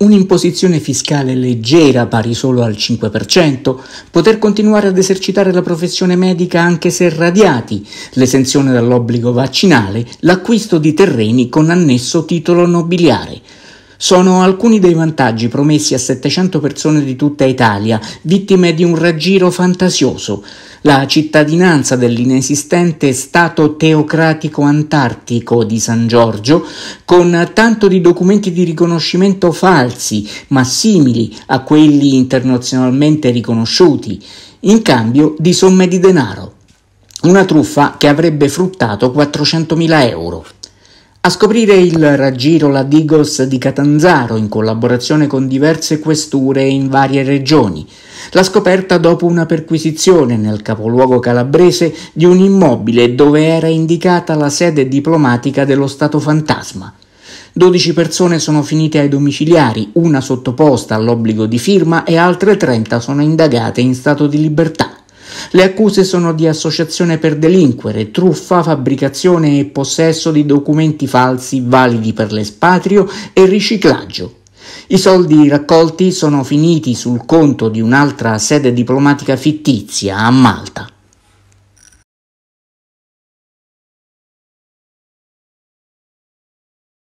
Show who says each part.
Speaker 1: un'imposizione fiscale leggera pari solo al 5%, poter continuare ad esercitare la professione medica anche se radiati, l'esenzione dall'obbligo vaccinale, l'acquisto di terreni con annesso titolo nobiliare, sono alcuni dei vantaggi promessi a 700 persone di tutta Italia, vittime di un raggiro fantasioso, la cittadinanza dell'inesistente Stato teocratico antartico di San Giorgio, con tanto di documenti di riconoscimento falsi, ma simili a quelli internazionalmente riconosciuti, in cambio di somme di denaro. Una truffa che avrebbe fruttato 400.000 euro. A scoprire il raggiro la Digos di Catanzaro in collaborazione con diverse questure in varie regioni. La scoperta dopo una perquisizione nel capoluogo calabrese di un immobile dove era indicata la sede diplomatica dello Stato fantasma. 12 persone sono finite ai domiciliari, una sottoposta all'obbligo di firma e altre 30 sono indagate in stato di libertà. Le accuse sono di associazione per delinquere, truffa, fabbricazione e possesso di documenti falsi validi per l'espatrio e riciclaggio. I soldi raccolti sono finiti sul conto di un'altra sede diplomatica fittizia a Malta.